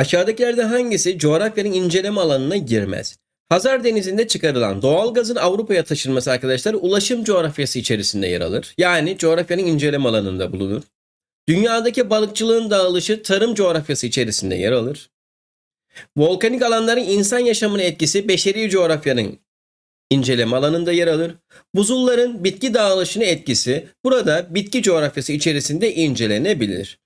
Aşağıdakilerden hangisi coğrafyanın inceleme alanına girmez? Hazar Denizi'nde çıkarılan doğalgazın Avrupa'ya taşınması arkadaşlar ulaşım coğrafyası içerisinde yer alır. Yani coğrafyanın inceleme alanında bulunur. Dünyadaki balıkçılığın dağılışı tarım coğrafyası içerisinde yer alır. Volkanik alanların insan yaşamına etkisi beşeri coğrafyanın inceleme alanında yer alır. Buzulların bitki dağılışına etkisi burada bitki coğrafyası içerisinde incelenebilir.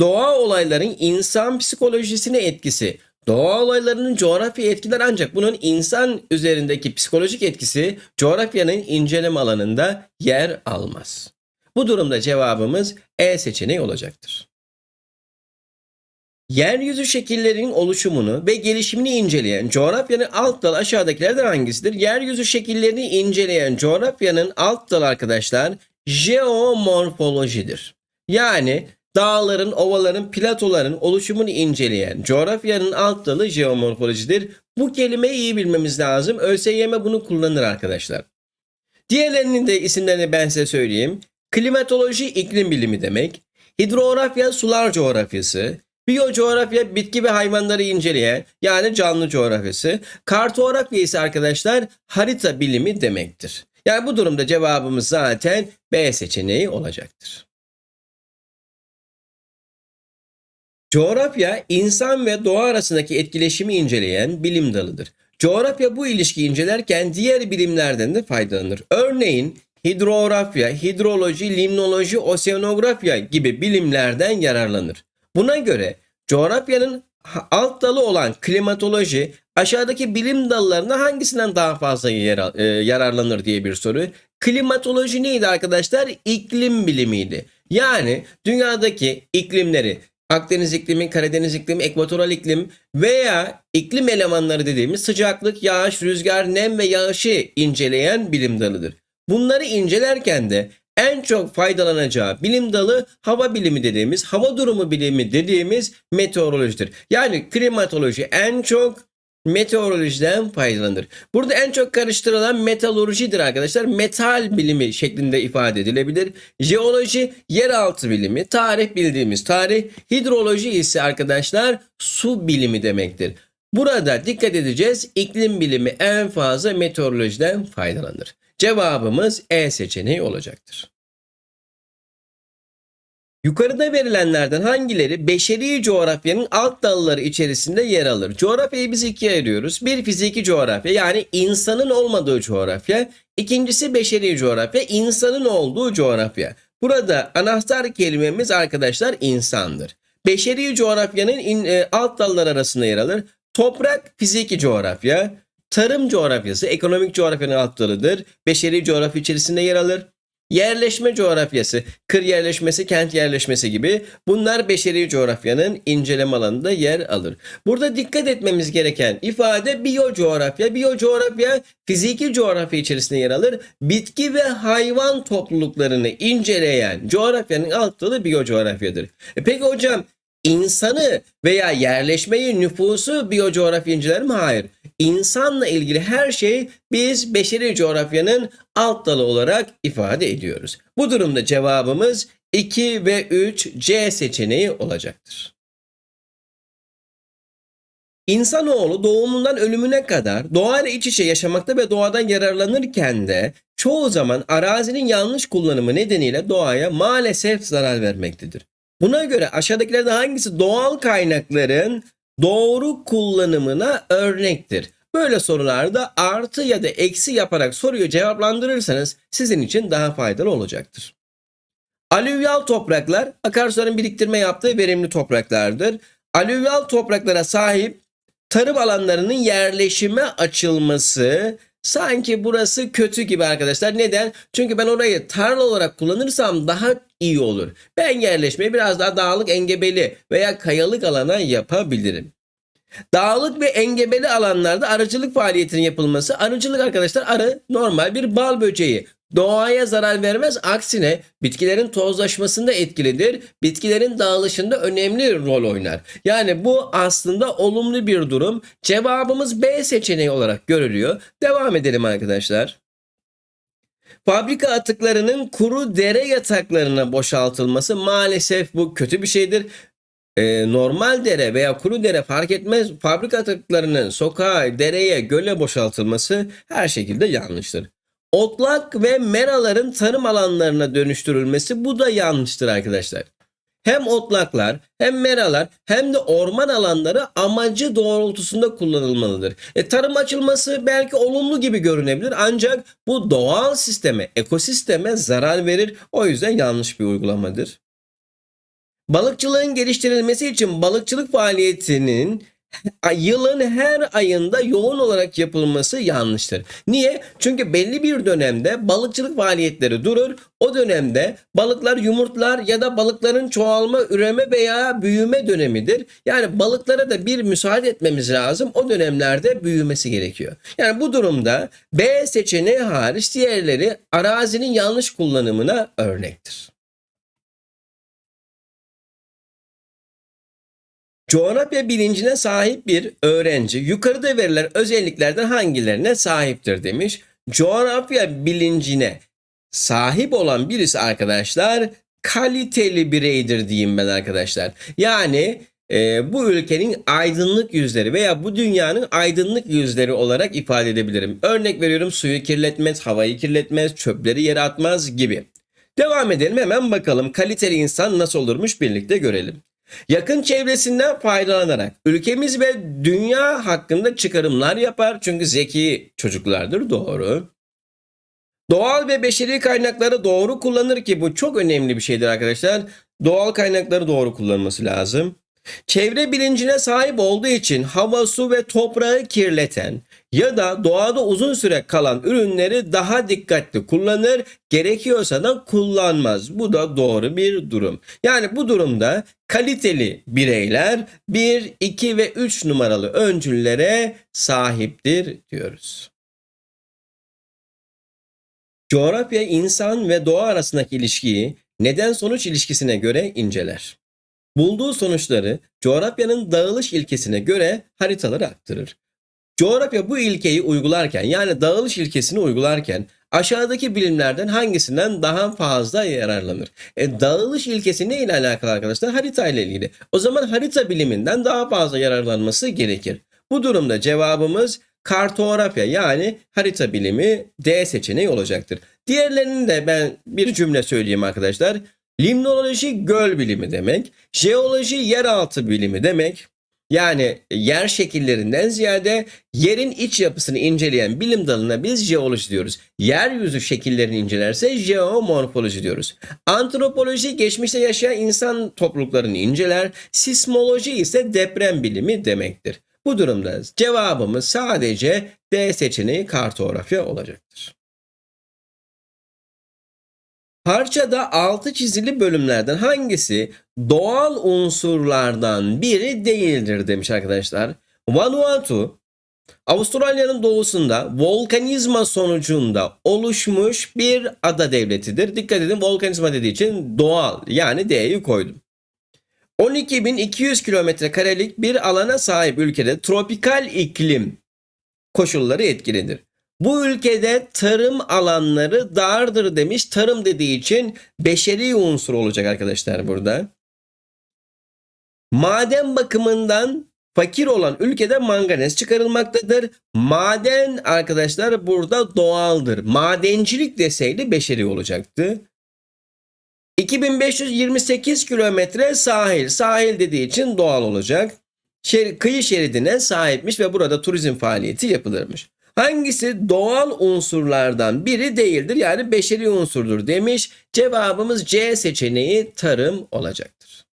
Doğa olayların insan psikolojisine etkisi. Doğa olaylarının coğrafya etkiler ancak bunun insan üzerindeki psikolojik etkisi coğrafyanın inceleme alanında yer almaz. Bu durumda cevabımız E seçeneği olacaktır. Yeryüzü şekillerinin oluşumunu ve gelişimini inceleyen coğrafyanın alt dalı aşağıdakilerden hangisidir? Yeryüzü şekillerini inceleyen coğrafyanın alt dalı arkadaşlar jeomorfolojidir. Yani dağların, ovaların, platoların oluşumunu inceleyen coğrafyanın alt dalı jeomorfolojidir. Bu kelimeyi iyi bilmemiz lazım. ÖSYM bunu kullanır arkadaşlar. Diğerlerinin de isimlerini ben size söyleyeyim. Klimatoloji iklim bilimi demek. Hidrografya sular coğrafyası. Biyo coğrafya bitki ve hayvanları inceleyen yani canlı coğrafyası. Kartografya ise arkadaşlar harita bilimi demektir. Yani bu durumda cevabımız zaten B seçeneği olacaktır. Coğrafya, insan ve doğa arasındaki etkileşimi inceleyen bilim dalıdır. Coğrafya bu ilişki incelerken diğer bilimlerden de faydalanır. Örneğin hidrografya, hidroloji, limnoloji, oseanografya gibi bilimlerden yararlanır. Buna göre coğrafyanın alt dalı olan klimatoloji aşağıdaki bilim dallarına hangisinden daha fazla yer, e, yararlanır diye bir soru. Klimatoloji neydi arkadaşlar? İklim bilimiydi. Yani dünyadaki iklimleri Akdeniz iklimi, Karadeniz iklimi, ekvatoral iklim veya iklim elemanları dediğimiz sıcaklık, yağış, rüzgar, nem ve yağışı inceleyen bilim dalıdır. Bunları incelerken de en çok faydalanacağı bilim dalı hava bilimi dediğimiz, hava durumu bilimi dediğimiz meteorolojidir. Yani klimatoloji en çok meteorolojiden faydalanır. Burada en çok karıştırılan metalurjidir arkadaşlar. Metal bilimi şeklinde ifade edilebilir. Jeoloji yeraltı bilimi, tarih bildiğimiz tarih, hidroloji ise arkadaşlar su bilimi demektir. Burada dikkat edeceğiz. İklim bilimi en fazla meteorolojiden faydalanır. Cevabımız E seçeneği olacaktır. Yukarıda verilenlerden hangileri beşeri coğrafyanın alt dalları içerisinde yer alır? Coğrafyayı biz ikiye ayırıyoruz. Bir fiziki coğrafya yani insanın olmadığı coğrafya. İkincisi beşeri coğrafya insanın olduğu coğrafya. Burada anahtar kelimemiz arkadaşlar insandır. Beşeri coğrafyanın in, e, alt dallar arasında yer alır. Toprak fiziki coğrafya, tarım coğrafyası ekonomik coğrafyanın alt dalıdır. Beşeri coğrafya içerisinde yer alır. Yerleşme coğrafyası, kır yerleşmesi, kent yerleşmesi gibi bunlar beşeri coğrafyanın inceleme alanında yer alır. Burada dikkat etmemiz gereken ifade biyo coğrafya. Biyo coğrafya fiziki coğrafya içerisinde yer alır. Bitki ve hayvan topluluklarını inceleyen coğrafyanın alt dalı biyo coğrafyadır. E peki hocam insanı veya yerleşmeyi, nüfusu biyocoğrafya inceler mi? Hayır. İnsanla ilgili her şey biz beşeri coğrafyanın alt dalı olarak ifade ediyoruz. Bu durumda cevabımız 2 ve 3 C seçeneği olacaktır. İnsanoğlu doğumundan ölümüne kadar doğayla iç içe yaşamakta ve doğadan yararlanırken de çoğu zaman arazinin yanlış kullanımı nedeniyle doğaya maalesef zarar vermektedir. Buna göre aşağıdakilerden hangisi doğal kaynakların doğru kullanımına örnektir? Böyle sorularda artı ya da eksi yaparak soruyu cevaplandırırsanız sizin için daha faydalı olacaktır. Alüvyal topraklar akarsuların biriktirme yaptığı verimli topraklardır. Alüvyal topraklara sahip tarım alanlarının yerleşime açılması Sanki burası kötü gibi arkadaşlar. Neden? Çünkü ben orayı tarla olarak kullanırsam daha iyi olur. Ben yerleşmeyi biraz daha dağlık engebeli veya kayalık alana yapabilirim. Dağlık ve engebeli alanlarda arıcılık faaliyetinin yapılması. Arıcılık arkadaşlar arı normal bir bal böceği. Doğaya zarar vermez. Aksine bitkilerin tozlaşmasında etkilidir. Bitkilerin dağılışında önemli rol oynar. Yani bu aslında olumlu bir durum. Cevabımız B seçeneği olarak görülüyor. Devam edelim arkadaşlar. Fabrika atıklarının kuru dere yataklarına boşaltılması maalesef bu kötü bir şeydir e, normal dere veya kuru dere fark etmez fabrika atıklarının sokağa, dereye, göle boşaltılması her şekilde yanlıştır otlak ve meraların tarım alanlarına dönüştürülmesi bu da yanlıştır arkadaşlar. Hem otlaklar hem meralar hem de orman alanları amacı doğrultusunda kullanılmalıdır. E, tarım açılması belki olumlu gibi görünebilir ancak bu doğal sisteme, ekosisteme zarar verir. O yüzden yanlış bir uygulamadır. Balıkçılığın geliştirilmesi için balıkçılık faaliyetinin yılın her ayında yoğun olarak yapılması yanlıştır. Niye? Çünkü belli bir dönemde balıkçılık faaliyetleri durur. O dönemde balıklar yumurtlar ya da balıkların çoğalma, üreme veya büyüme dönemidir. Yani balıklara da bir müsaade etmemiz lazım. O dönemlerde büyümesi gerekiyor. Yani bu durumda B seçeneği hariç diğerleri arazinin yanlış kullanımına örnektir. Coğrafya bilincine sahip bir öğrenci yukarıda verilen özelliklerden hangilerine sahiptir demiş. Coğrafya bilincine sahip olan birisi arkadaşlar kaliteli bireydir diyeyim ben arkadaşlar. Yani e, bu ülkenin aydınlık yüzleri veya bu dünyanın aydınlık yüzleri olarak ifade edebilirim. Örnek veriyorum suyu kirletmez, havayı kirletmez, çöpleri yere atmaz gibi. Devam edelim hemen bakalım kaliteli insan nasıl olurmuş birlikte görelim. Yakın çevresinden faydalanarak ülkemiz ve dünya hakkında çıkarımlar yapar çünkü zeki çocuklardır doğru. Doğal ve beşeri kaynakları doğru kullanır ki bu çok önemli bir şeydir arkadaşlar. Doğal kaynakları doğru kullanması lazım. Çevre bilincine sahip olduğu için hava, su ve toprağı kirleten, ya da doğada uzun süre kalan ürünleri daha dikkatli kullanır, gerekiyorsa da kullanmaz. Bu da doğru bir durum. Yani bu durumda kaliteli bireyler 1, 2 ve 3 numaralı öncüllere sahiptir diyoruz. Coğrafya insan ve doğa arasındaki ilişkiyi neden sonuç ilişkisine göre inceler. Bulduğu sonuçları coğrafyanın dağılış ilkesine göre haritalara aktarır. Coğrafya bu ilkeyi uygularken yani dağılış ilkesini uygularken aşağıdaki bilimlerden hangisinden daha fazla yararlanır? E, dağılış ilkesi ne ile alakalı arkadaşlar? Harita ile ilgili. O zaman harita biliminden daha fazla yararlanması gerekir. Bu durumda cevabımız kartografya yani harita bilimi D seçeneği olacaktır. Diğerlerini de ben bir cümle söyleyeyim arkadaşlar. Limnoloji göl bilimi demek, jeoloji yeraltı bilimi demek, yani yer şekillerinden ziyade yerin iç yapısını inceleyen bilim dalına biz jeoloji diyoruz. Yeryüzü şekillerini incelerse jeomorfoloji diyoruz. Antropoloji geçmişte yaşayan insan topluluklarını inceler. Sismoloji ise deprem bilimi demektir. Bu durumda cevabımız sadece D seçeneği kartografya olacaktır. Parçada altı çizili bölümlerden hangisi doğal unsurlardan biri değildir demiş arkadaşlar. Vanuatu Avustralya'nın doğusunda volkanizma sonucunda oluşmuş bir ada devletidir. Dikkat edin volkanizma dediği için doğal yani D'yi koydum. 12.200 kilometre karelik bir alana sahip ülkede tropikal iklim koşulları etkilidir. Bu ülkede tarım alanları dardır demiş. Tarım dediği için beşeri unsur olacak arkadaşlar burada. Maden bakımından fakir olan ülkede manganez çıkarılmaktadır. Maden arkadaşlar burada doğaldır. Madencilik deseydi beşeri olacaktı. 2528 kilometre sahil. Sahil dediği için doğal olacak. Şer, kıyı şeridine sahipmiş ve burada turizm faaliyeti yapılırmış. Hangisi doğal unsurlardan biri değildir yani beşeri unsurdur demiş. Cevabımız C seçeneği tarım olacaktır.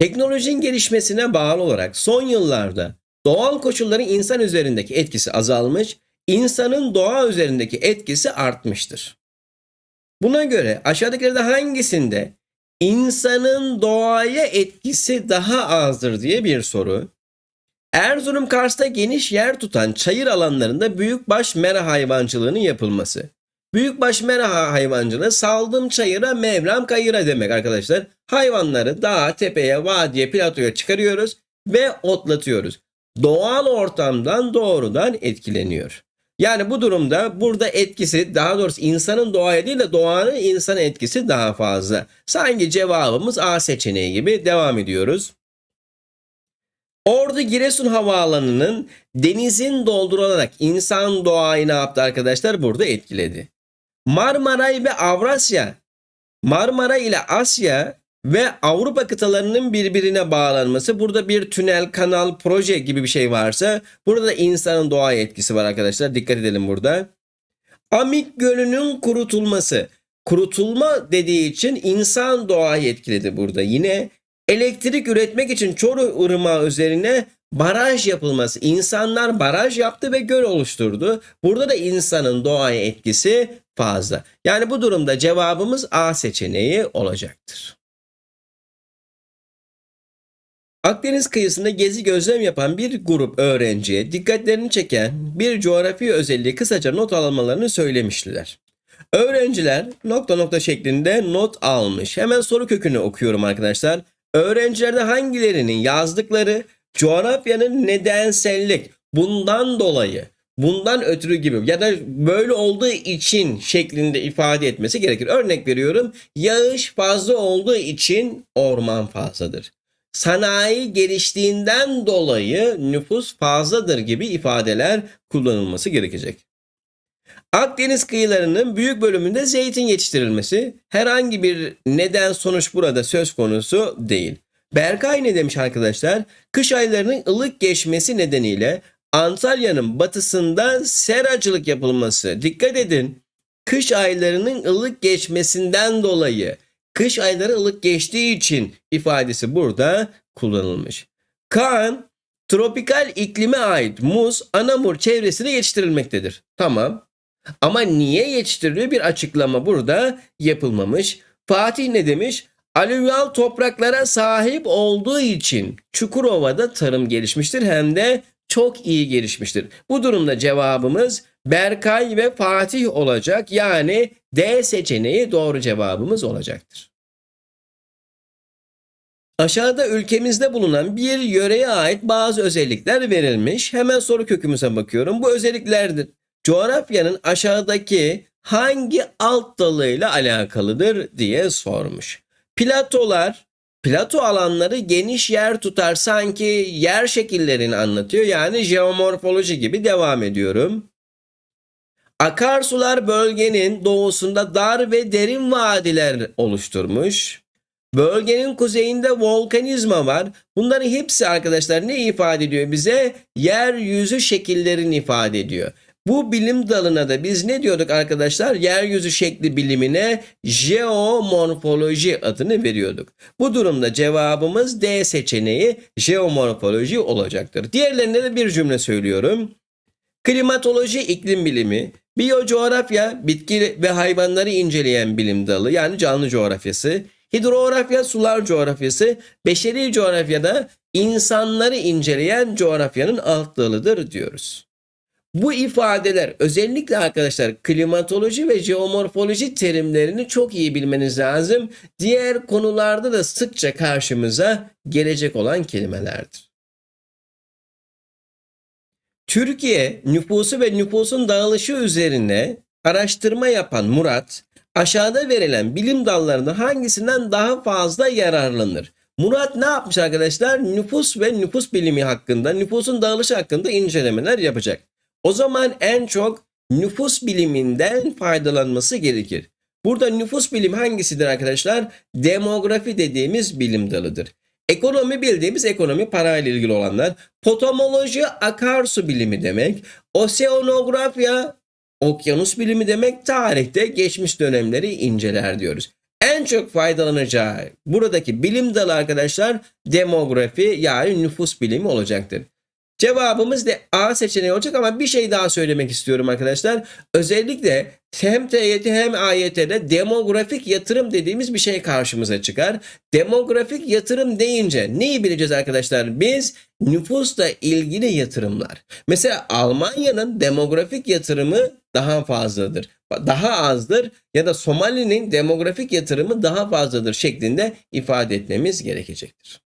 Teknolojinin gelişmesine bağlı olarak son yıllarda doğal koşulların insan üzerindeki etkisi azalmış, insanın doğa üzerindeki etkisi artmıştır. Buna göre aşağıdakilerde hangisinde insanın doğaya etkisi daha azdır diye bir soru. Erzurum Kars'ta geniş yer tutan çayır alanlarında büyükbaş mera hayvancılığının yapılması. Büyükbaş mera hayvancılığı saldım çayıra mevlam kayıra demek arkadaşlar. Hayvanları dağa, tepeye, vadiye, platoya çıkarıyoruz ve otlatıyoruz. Doğal ortamdan doğrudan etkileniyor. Yani bu durumda burada etkisi daha doğrusu insanın doğaya değil de doğanın insana etkisi daha fazla. Sanki cevabımız A seçeneği gibi devam ediyoruz. Ordu Giresun Havaalanı'nın denizin doldurularak insan doğayı ne yaptı arkadaşlar? Burada etkiledi. Marmaray ve Avrasya, Marmara ile Asya ve Avrupa kıtalarının birbirine bağlanması. Burada bir tünel, kanal, proje gibi bir şey varsa burada da insanın doğaya etkisi var arkadaşlar. Dikkat edelim burada. Amik Gölü'nün kurutulması. Kurutulma dediği için insan doğayı etkiledi burada. Yine elektrik üretmek için Çoruh Irmağı üzerine baraj yapılması. İnsanlar baraj yaptı ve göl oluşturdu. Burada da insanın doğaya etkisi fazla. Yani bu durumda cevabımız A seçeneği olacaktır. Akdeniz kıyısında gezi gözlem yapan bir grup öğrenciye dikkatlerini çeken bir coğrafi özelliği kısaca not almalarını söylemiştiler. Öğrenciler nokta nokta şeklinde not almış. Hemen soru kökünü okuyorum arkadaşlar. Öğrencilerde hangilerinin yazdıkları coğrafyanın nedensellik bundan dolayı bundan ötürü gibi ya da böyle olduğu için şeklinde ifade etmesi gerekir. Örnek veriyorum yağış fazla olduğu için orman fazladır. Sanayi geliştiğinden dolayı nüfus fazladır gibi ifadeler kullanılması gerekecek. Akdeniz kıyılarının büyük bölümünde zeytin yetiştirilmesi herhangi bir neden sonuç burada söz konusu değil. Berkay ne demiş arkadaşlar? Kış aylarının ılık geçmesi nedeniyle Antalya'nın batısında seracılık yapılması. Dikkat edin. Kış aylarının ılık geçmesinden dolayı kış ayları ılık geçtiği için ifadesi burada kullanılmış. Kaan tropikal iklime ait muz Anamur çevresinde yetiştirilmektedir. Tamam. Ama niye yetiştiriliyor bir açıklama burada yapılmamış. Fatih ne demiş? Alüvyal topraklara sahip olduğu için Çukurova'da tarım gelişmiştir hem de çok iyi gelişmiştir. Bu durumda cevabımız Berkay ve Fatih olacak. Yani D seçeneği doğru cevabımız olacaktır. Aşağıda ülkemizde bulunan bir yöreye ait bazı özellikler verilmiş. Hemen soru kökümüze bakıyorum. Bu özelliklerdir coğrafyanın aşağıdaki hangi alt dalıyla alakalıdır diye sormuş. Platolar, plato alanları geniş yer tutar sanki yer şekillerini anlatıyor. Yani jeomorfoloji gibi devam ediyorum. Akarsular bölgenin doğusunda dar ve derin vadiler oluşturmuş. Bölgenin kuzeyinde volkanizma var. Bunların hepsi arkadaşlar ne ifade ediyor bize? Yeryüzü şekillerini ifade ediyor. Bu bilim dalına da biz ne diyorduk arkadaşlar? Yeryüzü şekli bilimine jeomorfoloji adını veriyorduk. Bu durumda cevabımız D seçeneği jeomorfoloji olacaktır. Diğerlerine de bir cümle söylüyorum. Klimatoloji iklim bilimi, biyocoğrafya bitki ve hayvanları inceleyen bilim dalı yani canlı coğrafyası, hidrografya sular coğrafyası, beşeri coğrafyada insanları inceleyen coğrafyanın alt dalıdır diyoruz. Bu ifadeler özellikle arkadaşlar klimatoloji ve jeomorfoloji terimlerini çok iyi bilmeniz lazım. Diğer konularda da sıkça karşımıza gelecek olan kelimelerdir. Türkiye nüfusu ve nüfusun dağılışı üzerine araştırma yapan Murat, aşağıda verilen bilim dallarında hangisinden daha fazla yararlanır? Murat ne yapmış arkadaşlar? Nüfus ve nüfus bilimi hakkında, nüfusun dağılışı hakkında incelemeler yapacak. O zaman en çok nüfus biliminden faydalanması gerekir. Burada nüfus bilimi hangisidir arkadaşlar? Demografi dediğimiz bilim dalıdır. Ekonomi bildiğimiz ekonomi parayla ilgili olanlar. Potomoloji akarsu bilimi demek. Oseanografya okyanus bilimi demek. Tarihte geçmiş dönemleri inceler diyoruz. En çok faydalanacağı buradaki bilim dalı arkadaşlar demografi yani nüfus bilimi olacaktır. Cevabımız de A seçeneği olacak ama bir şey daha söylemek istiyorum arkadaşlar. Özellikle hem TYT hem AYT'de demografik yatırım dediğimiz bir şey karşımıza çıkar. Demografik yatırım deyince neyi bileceğiz arkadaşlar? Biz nüfusla ilgili yatırımlar. Mesela Almanya'nın demografik yatırımı daha fazladır daha azdır ya da Somali'nin demografik yatırımı daha fazladır şeklinde ifade etmemiz gerekecektir.